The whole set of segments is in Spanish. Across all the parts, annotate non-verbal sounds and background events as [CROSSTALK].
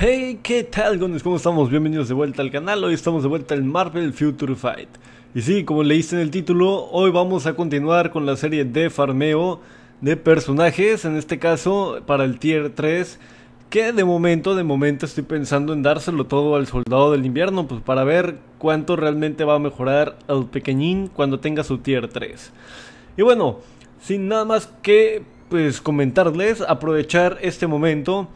Hey, ¿qué tal, ¿Cómo estamos? Bienvenidos de vuelta al canal. Hoy estamos de vuelta en Marvel Future Fight. Y sí, como leíste en el título, hoy vamos a continuar con la serie de farmeo de personajes, en este caso para el tier 3, que de momento, de momento estoy pensando en dárselo todo al soldado del invierno, pues para ver cuánto realmente va a mejorar el pequeñín cuando tenga su tier 3. Y bueno, sin nada más que pues comentarles, aprovechar este momento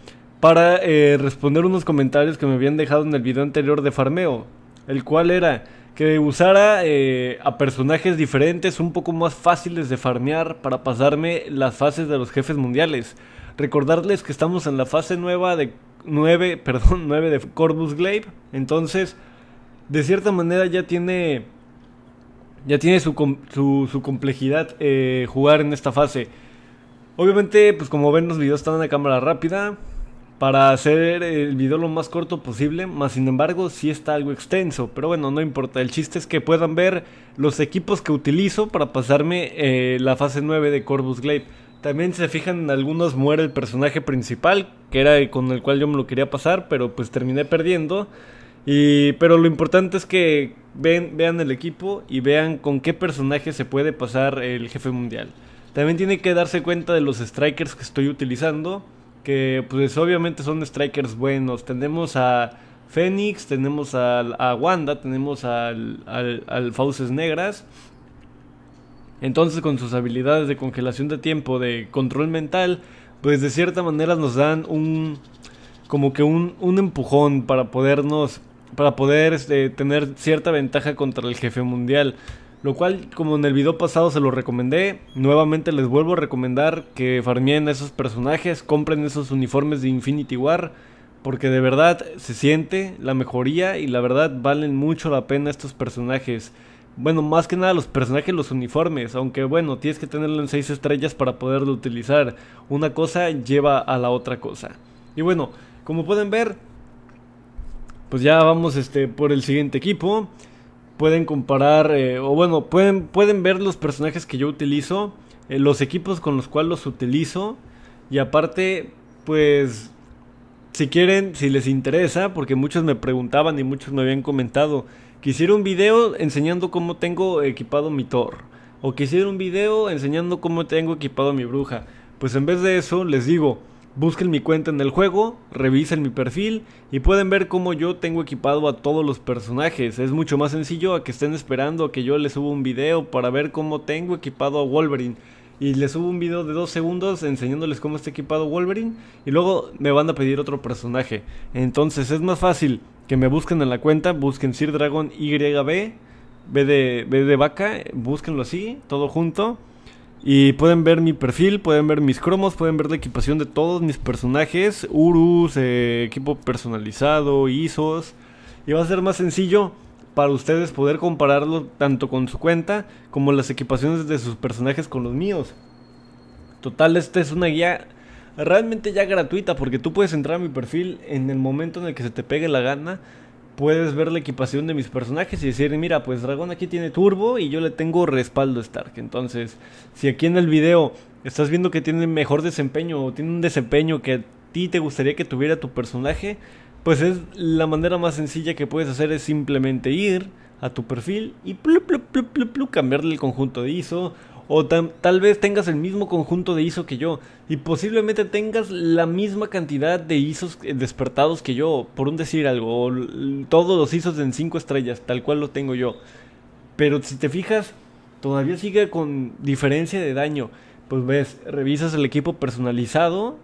para eh, responder unos comentarios que me habían dejado en el video anterior de farmeo, el cual era que usara eh, a personajes diferentes un poco más fáciles de farmear para pasarme las fases de los jefes mundiales. Recordarles que estamos en la fase nueva de 9, [LAUGHS] perdón, 9 de Corvus Glaive, entonces de cierta manera ya tiene ya tiene su, complejidad eh, jugar en esta fase. Obviamente, pues como ven los videos están en la cámara rápida, para hacer el video lo más corto posible, más sin embargo sí está algo extenso, pero bueno, no importa, el chiste es que puedan ver los equipos que utilizo para pasarme eh, la fase 9 de Corvus Glaive. También se fijan en algunos muere el personaje principal, que era el con el cual yo me lo quería pasar, pero pues terminé perdiendo. Y, pero lo importante es que vean el equipo y vean con qué personaje se puede pasar el jefe mundial. También tiene que darse cuenta de los strikers que estoy utilizando que pues obviamente son strikers buenos. Tenemos a Fénix, tenemos a, Wanda, tenemos al, al, Fauces Negras. Entonces con sus habilidades de congelación de tiempo, de control mental, pues de cierta manera nos dan un como que un, un empujón para podernos para poder este, tener cierta ventaja contra el jefe mundial. Lo cual, como en el video pasado se lo recomendé, nuevamente les vuelvo a recomendar que farmeen esos personajes, compren esos uniformes de Infinity War, porque de verdad se siente la mejoría y la verdad valen mucho la pena estos personajes. Bueno, más que nada los personajes, los uniformes, aunque bueno, tienes que tenerlo en 6 estrellas para poderlo utilizar. Una cosa lleva a la otra cosa. Y bueno, como pueden ver, pues ya vamos este, por el siguiente equipo pueden comparar, eh, o bueno, pueden, pueden ver los personajes que yo utilizo, eh, los equipos con los cuales los utilizo, y aparte, pues, si quieren, si les interesa, porque muchos me preguntaban y muchos me habían comentado, quisiera un video enseñando cómo tengo equipado mi Thor, o quisiera un video enseñando cómo tengo equipado mi bruja, pues en vez de eso les digo, Busquen mi cuenta en el juego, revisen mi perfil y pueden ver cómo yo tengo equipado a todos los personajes. Es mucho más sencillo a que estén esperando a que yo les suba un video para ver cómo tengo equipado a Wolverine. Y les subo un video de dos segundos enseñándoles cómo está equipado Wolverine y luego me van a pedir otro personaje. Entonces es más fácil que me busquen en la cuenta, busquen Sir Dragon YB, B de, B de vaca, búsquenlo así, todo junto. Y pueden ver mi perfil, pueden ver mis cromos, pueden ver la equipación de todos mis personajes, Urus, eh, equipo personalizado, ISOs. Y va a ser más sencillo para ustedes poder compararlo tanto con su cuenta como las equipaciones de sus personajes con los míos. Total, esta es una guía realmente ya gratuita porque tú puedes entrar a mi perfil en el momento en el que se te pegue la gana puedes ver la equipación de mis personajes y decir, mira, pues Dragón aquí tiene turbo y yo le tengo respaldo Stark. Entonces, si aquí en el video estás viendo que tiene mejor desempeño o tiene un desempeño que a ti te gustaría que tuviera tu personaje, pues es la manera más sencilla que puedes hacer es simplemente ir a tu perfil y plu, plu, cambiarle el conjunto de ISO o tal vez tengas el mismo conjunto de ISO que yo y posiblemente tengas la misma cantidad de ISOs eh, despertados que yo, por un decir algo, todos los ISOs en 5 estrellas, tal cual lo tengo yo. Pero si te fijas, todavía sigue con diferencia de daño. Pues ves, revisas el equipo personalizado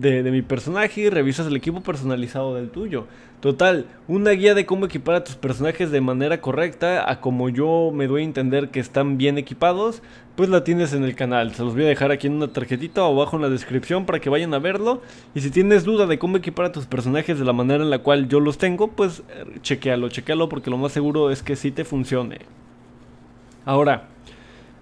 de, mi personaje y revisas el equipo personalizado del tuyo. Total, una guía de cómo equipar a tus personajes de manera correcta, a como yo me doy a entender que están bien equipados, pues la tienes en el canal. Se los voy a dejar aquí en una tarjetita o abajo en la descripción para que vayan a verlo. Y si tienes duda de cómo equipar a tus personajes de la manera en la cual yo los tengo, pues eh, chequealo, chequealo porque lo más seguro es que sí te funcione. Ahora,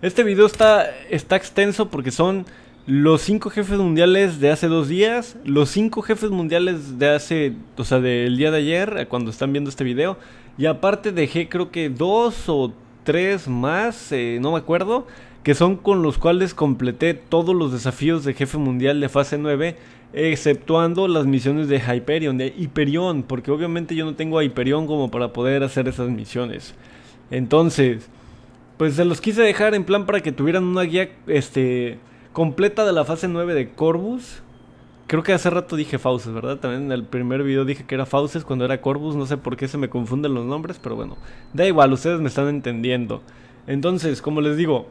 este video está, está extenso porque son los cinco jefes mundiales de hace dos días, los cinco jefes mundiales de hace, o sea, del día de ayer, eh, cuando están viendo este video. Y aparte dejé creo que dos o tres más, eh, no me acuerdo, que son con los cuales completé todos los desafíos de jefe mundial de fase 9, exceptuando las misiones de Hyperion, de Hyperion, porque obviamente yo no tengo a Hyperion como para poder hacer esas misiones. Entonces, pues se los quise dejar en plan para que tuvieran una guía, este completa de la fase 9 de Corvus Creo que hace rato dije Fauces, ¿verdad? También en el primer video dije que era Fauces cuando era Corvus No sé por qué se me confunden los nombres, pero bueno. Da igual, ustedes me están entendiendo. Entonces, como les digo,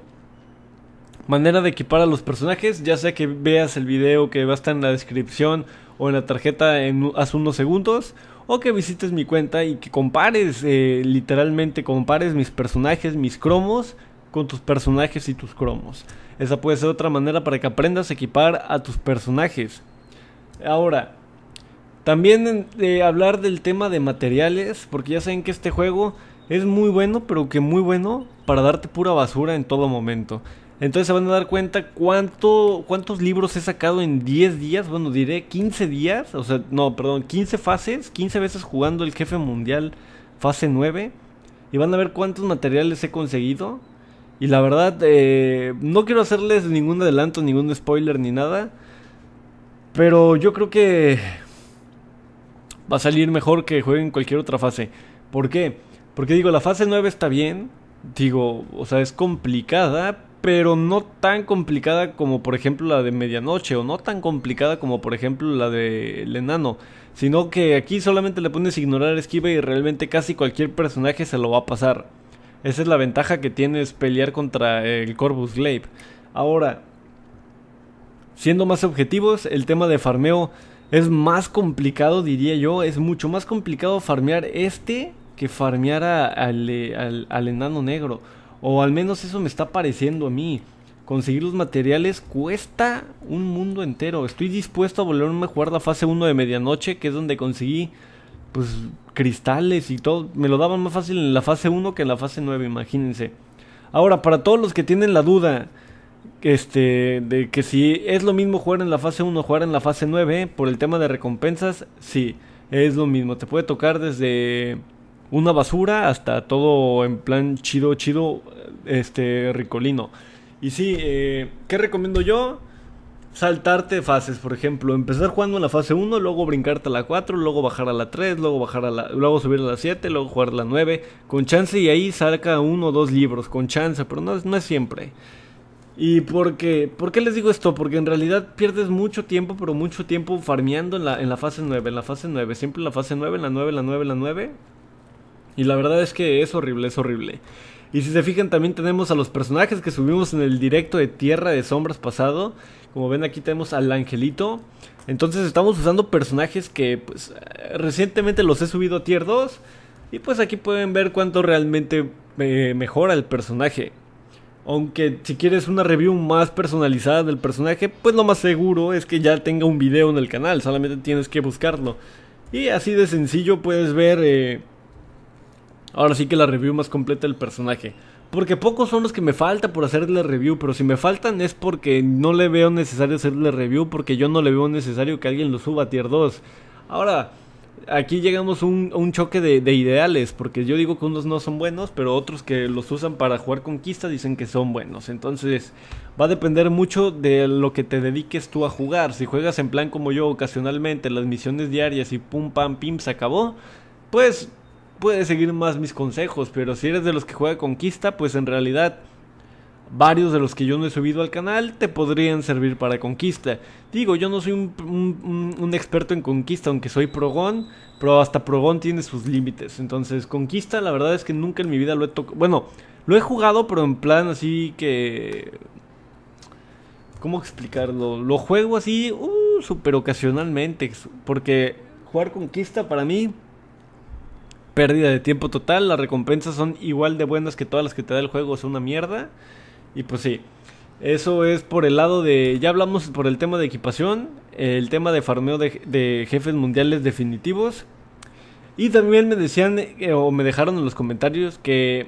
manera de equipar a los personajes, ya sea que veas el video que va a estar en la descripción o en la tarjeta en, hace unos segundos, o que visites mi cuenta y que compares, eh, literalmente compares mis personajes, mis cromos con tus personajes y tus cromos. Esa puede ser otra manera para que aprendas a equipar a tus personajes. Ahora, también hablar del tema de materiales, porque ya saben que este juego es muy bueno, pero que muy bueno para darte pura basura en todo momento. Entonces se van a dar cuenta cuánto, cuántos libros he sacado en 10 días, bueno, diré 15 días, o sea, no, perdón, 15 fases, 15 veces jugando el jefe mundial fase 9. Y van a ver cuántos materiales he conseguido. Y la verdad, eh, no quiero hacerles ningún adelanto, ningún spoiler ni nada. Pero yo creo que va a salir mejor que jueguen cualquier otra fase. ¿Por qué? Porque digo, la fase 9 está bien. Digo, o sea, es complicada, pero no tan complicada como por ejemplo la de Medianoche, o no tan complicada como por ejemplo la de El Enano, sino que aquí solamente le pones ignorar esquiva y realmente casi cualquier personaje se lo va a pasar. Esa es la ventaja que tienes pelear contra eh, el Corvus Glaive. Ahora, siendo más objetivos, el tema de farmeo es más complicado, diría yo. Es mucho más complicado farmear este que farmear eh, al, al enano negro. O al menos eso me está pareciendo a mí. Conseguir los materiales cuesta un mundo entero. Estoy dispuesto a volverme a jugar la fase 1 de medianoche, que es donde conseguí pues cristales y todo. Me lo daban más fácil en la fase 1 que en la fase 9, imagínense. Ahora, para todos los que tienen la duda este, de que si es lo mismo jugar en la fase 1 o jugar en la fase 9, por el tema de recompensas, sí, es lo mismo. Te puede tocar desde una basura hasta todo en plan chido, chido, este, ricolino. Y sí, eh, ¿qué recomiendo yo? saltarte fases, por ejemplo, empezar jugando en la fase 1, luego brincarte a la 4, luego bajar a la 3, luego bajar a la luego subir a la 7, luego jugar a la 9, con chance y ahí saca uno o dos libros con chance, pero no, no es siempre. ¿Y porque por qué les digo esto? Porque en realidad pierdes mucho tiempo, pero mucho tiempo farmeando en la, en la fase 9, en la fase 9, siempre en la fase 9, en la 9, en la 9, en la 9. Y la verdad es que es horrible, es horrible. Y si se fijan, también tenemos a los personajes que subimos en el directo de Tierra de Sombras pasado. Como ven, aquí tenemos al angelito. Entonces estamos usando personajes que pues eh, recientemente los he subido a Tier 2. Y pues aquí pueden ver cuánto realmente eh, mejora el personaje. Aunque si quieres una review más personalizada del personaje, pues lo más seguro es que ya tenga un video en el canal. Solamente tienes que buscarlo. Y así de sencillo puedes ver... Eh, Ahora sí que la review más completa del personaje. Porque pocos son los que me falta por hacerle review, pero si me faltan es porque no le veo necesario hacerle review, porque yo no le veo necesario que alguien lo suba a tier 2. Ahora, aquí llegamos a un, choque de, de, ideales, porque yo digo que unos no son buenos, pero otros que los usan para jugar conquista dicen que son buenos. Entonces, va a depender mucho de lo que te dediques tú a jugar. Si juegas en plan como yo ocasionalmente, las misiones diarias y pum pam pim se acabó, pues puedes seguir más mis consejos, pero si eres de los que juega conquista, pues en realidad varios de los que yo no he subido al canal te podrían servir para conquista. Digo, yo no soy un, experto en conquista, aunque soy progón, pero hasta progón tiene sus límites. Entonces, conquista la verdad es que nunca en mi vida lo he tocado. Bueno, lo he jugado, pero en plan así que... ¿Cómo explicarlo? Lo juego así, uh, super ocasionalmente, porque jugar conquista para mí pérdida de tiempo total. Las recompensas son igual de buenas que todas las que te da el juego, es una mierda. Y pues sí, eso es por el lado de. Ya hablamos por el tema de equipación, el tema de farmeo de, jefes mundiales definitivos. Y también me decían, eh, o me dejaron en los comentarios, que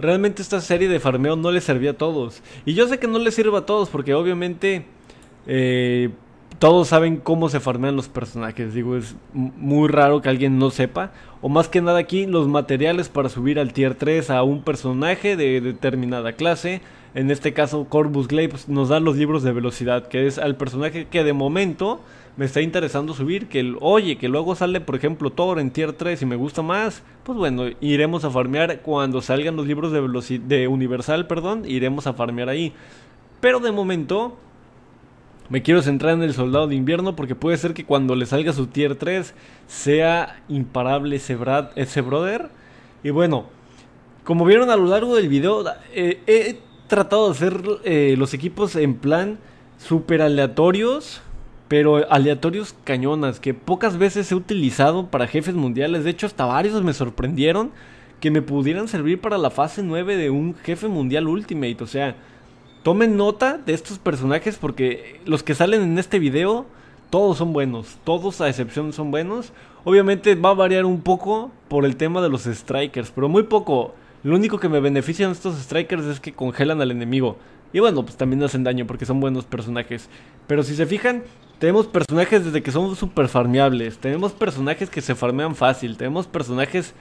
realmente esta serie de farmeo no les servía a todos. Y yo sé que no les sirve a todos, porque obviamente. Eh, todos saben cómo se farmean los personajes. Digo, es muy raro que alguien no sepa. O más que nada aquí, los materiales para subir al tier 3 a un personaje de determinada clase. En este caso, Corbus Glaive nos da los libros de velocidad, que es al personaje que de momento me está interesando subir. Que, oye, que luego sale, por ejemplo, Thor en tier 3 y me gusta más. Pues bueno, iremos a farmear cuando salgan los libros de, de Universal, perdón, iremos a farmear ahí. Pero de momento, me quiero centrar en el soldado de invierno porque puede ser que cuando le salga su tier 3 sea imparable ese, brother. Y bueno, como vieron a lo largo del video, eh, he tratado de hacer eh, los equipos en plan super aleatorios, pero aleatorios cañonas, que pocas veces he utilizado para jefes mundiales. De hecho, hasta varios me sorprendieron que me pudieran servir para la fase 9 de un jefe mundial Ultimate. O sea, tomen nota de estos personajes porque los que salen en este video, todos son buenos, todos a excepción son buenos. Obviamente va a variar un poco por el tema de los strikers, pero muy poco. Lo único que me benefician estos strikers es que congelan al enemigo. Y bueno, pues también hacen daño porque son buenos personajes. Pero si se fijan, tenemos personajes desde que son super farmeables. Tenemos personajes que se farmean fácil. Tenemos personajes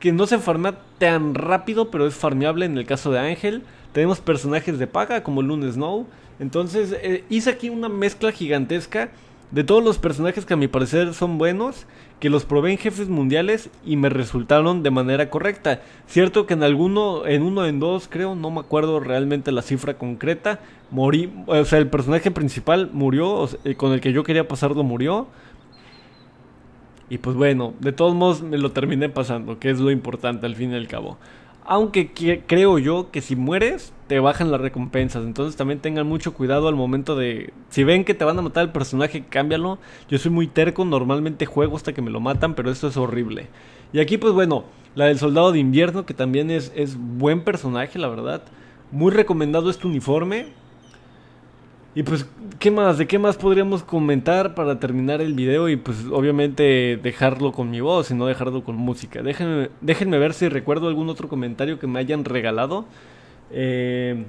que no se farmean tan rápido, pero es farmeable en el caso de Ángel. Tenemos personajes de paga como Luna Snow. Entonces eh, hice aquí una mezcla gigantesca de todos los personajes que a mi parecer son buenos, que los probé en jefes mundiales y me resultaron de manera correcta. Cierto que en alguno, en uno, en dos, creo, no me acuerdo realmente la cifra concreta, morí, o sea, el personaje principal murió, eh, con el que yo quería pasarlo murió. Y pues bueno, de todos modos me lo terminé pasando, que es lo importante al fin y al cabo. Aunque creo yo que si mueres, te bajan las recompensas. Entonces también tengan mucho cuidado al momento de. Si ven que te van a matar el personaje, cámbialo. Yo soy muy terco, normalmente juego hasta que me lo matan, pero esto es horrible. Y aquí, pues bueno, la del soldado de invierno, que también es, es buen personaje, la verdad. Muy recomendado este uniforme. Y pues, ¿qué más? ¿De qué más podríamos comentar para terminar el video? Y pues, obviamente, dejarlo con mi voz y no dejarlo con música. Déjenme, déjenme ver si recuerdo algún otro comentario que me hayan regalado. Eh,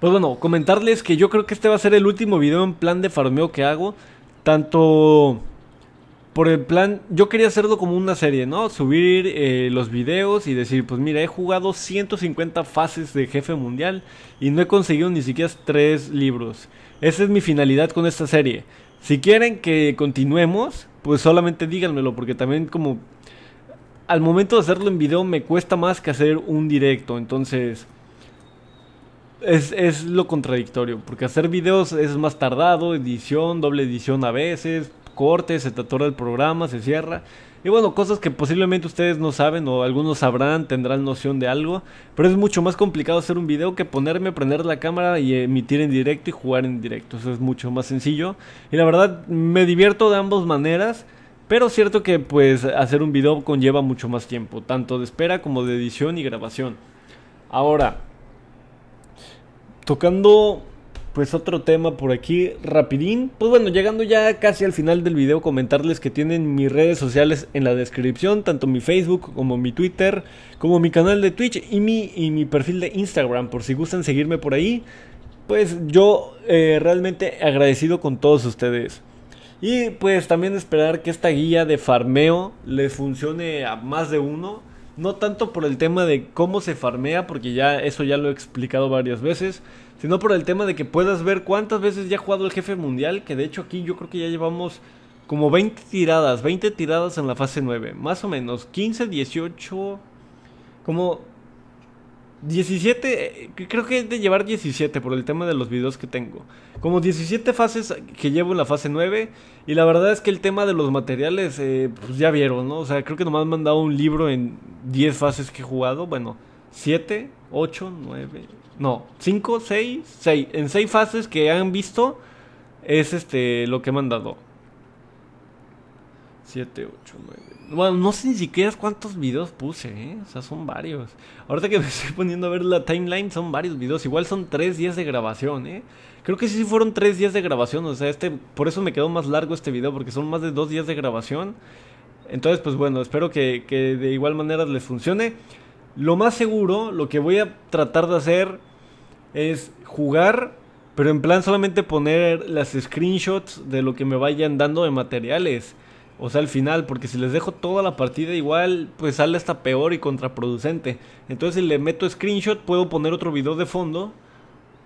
pues bueno, comentarles que yo creo que este va a ser el último video en plan de farmeo que hago. Tanto por el plan, yo quería hacerlo como una serie, ¿no? Subir eh, los videos y decir, pues mira, he jugado 150 fases de jefe mundial y no he conseguido ni siquiera tres libros. Esa es mi finalidad con esta serie. Si quieren que continuemos, pues solamente díganmelo, porque también como al momento de hacerlo en video me cuesta más que hacer un directo, entonces... Es, es lo contradictorio, porque hacer videos es más tardado, edición, doble edición a veces, corte, se tatora el programa, se cierra. Y bueno, cosas que posiblemente ustedes no saben o algunos sabrán, tendrán noción de algo. Pero es mucho más complicado hacer un video que ponerme, a prender la cámara y emitir en directo y jugar en directo. Eso es mucho más sencillo. Y la verdad me divierto de ambas maneras. Pero es cierto que pues hacer un video conlleva mucho más tiempo, tanto de espera como de edición y grabación. Ahora, tocando pues otro tema por aquí, rapidín. Pues bueno, llegando ya casi al final del video, comentarles que tienen mis redes sociales en la descripción, tanto mi Facebook como mi Twitter, como mi canal de Twitch y mi, y mi perfil de Instagram, por si gustan seguirme por ahí. Pues yo eh, realmente agradecido con todos ustedes. Y pues también esperar que esta guía de farmeo les funcione a más de uno. No tanto por el tema de cómo se farmea, porque ya eso ya lo he explicado varias veces sino por el tema de que puedas ver cuántas veces ya ha jugado el jefe mundial, que de hecho aquí yo creo que ya llevamos como 20 tiradas, 20 tiradas en la fase 9, más o menos, 15, 18, como 17, eh, creo que he de llevar 17 por el tema de los videos que tengo. Como 17 fases que llevo en la fase 9. Y la verdad es que el tema de los materiales, eh, pues ya vieron, ¿no? O sea, creo que nomás me han dado un libro en 10 fases que he jugado. Bueno, 7, 8, 9, no, 5, 6, 6. En 6 fases que han visto es este lo que he mandado. 7, 8, 9. Bueno, no sé ni siquiera cuántos videos puse, ¿eh? O sea, son varios. Ahorita que me [LAUGHS] estoy poniendo a ver la timeline, son varios videos. Igual son 3 días de grabación, ¿eh? Creo que sí fueron 3 días de grabación. O sea, este, por eso me quedó más largo este video, porque son más de 2 días de grabación. Entonces, pues bueno, espero que de igual manera les funcione. Lo más seguro, lo que voy a tratar de hacer es jugar, pero en plan solamente poner las screenshots de lo que me vayan dando de materiales. O sea, al final, porque si les dejo toda la partida igual, pues sale hasta peor y contraproducente. Entonces, si le meto screenshot, puedo poner otro video de fondo.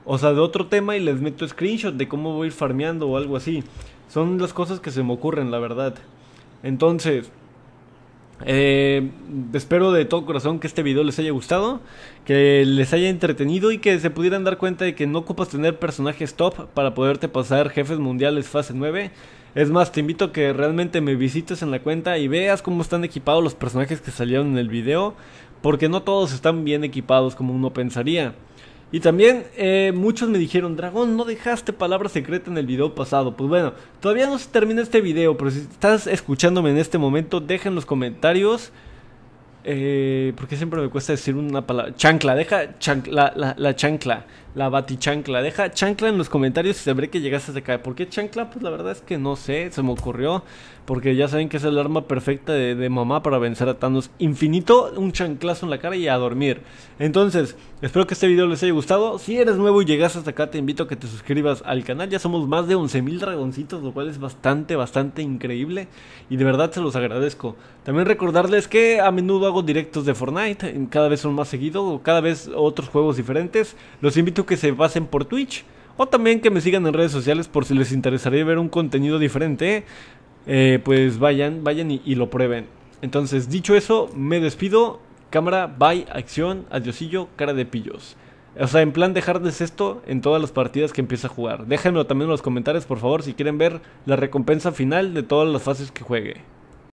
O sea, de otro tema y les meto screenshot de cómo voy ir farmeando o algo así. Son las cosas que se me ocurren, la verdad. Entonces, eh, espero de todo corazón que este video les haya gustado, que les haya entretenido y que se pudieran dar cuenta de que no ocupas tener personajes top para poderte pasar jefes mundiales fase 9. Es más, te invito a que realmente me visites en la cuenta y veas cómo están equipados los personajes que salieron en el video, porque no todos están bien equipados como uno pensaría. Y también eh, muchos me dijeron, Dragón, no dejaste palabra secreta en el video pasado. Pues bueno, todavía no se termina este video, pero si estás escuchándome en este momento, deja en los comentarios. Eh, porque siempre me cuesta decir una palabra. Chancla, deja la, la chancla. La batichancla. Deja chancla en los comentarios y sabré que llegaste hasta acá. ¿Por qué chancla? Pues la verdad es que no sé. Se me ocurrió. Porque ya saben que es el arma perfecta de, mamá para vencer a Thanos. Infinito, un chanclazo en la cara y a dormir. Entonces, espero que este video les haya gustado. Si eres nuevo y llegaste hasta acá, te invito a que te suscribas al canal. Ya somos más de 11.000 dragoncitos, lo cual es bastante, bastante increíble. Y de verdad se los agradezco. También recordarles que a menudo hago directos de Fortnite. Cada vez son más seguidos. Cada vez otros juegos diferentes. Los invito a que se pasen por Twitch. O también que me sigan en redes sociales por si les interesaría ver un contenido diferente. Eh, pues vayan, vayan y, lo prueben. Entonces, dicho eso, me despido. Cámara, bye, acción, adiosillo, cara de pillos. O sea, en plan dejarles esto en todas las partidas que empieza a jugar. Déjenmelo también en los comentarios, por favor, si quieren ver la recompensa final de todas las fases que juegue.